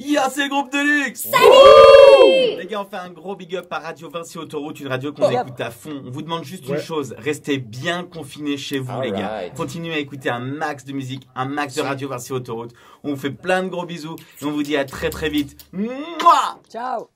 Yeah, c'est le groupe de luxe Salut Les gars, on fait un gros big up à Radio Vinci Autoroute, une radio qu'on écoute à fond. On vous demande juste une chose, restez bien confinés chez vous, les gars. Continuez à écouter un max de musique, un max de Radio Vinci Autoroute. On vous fait plein de gros bisous et on vous dit à très très vite. Mouah Ciao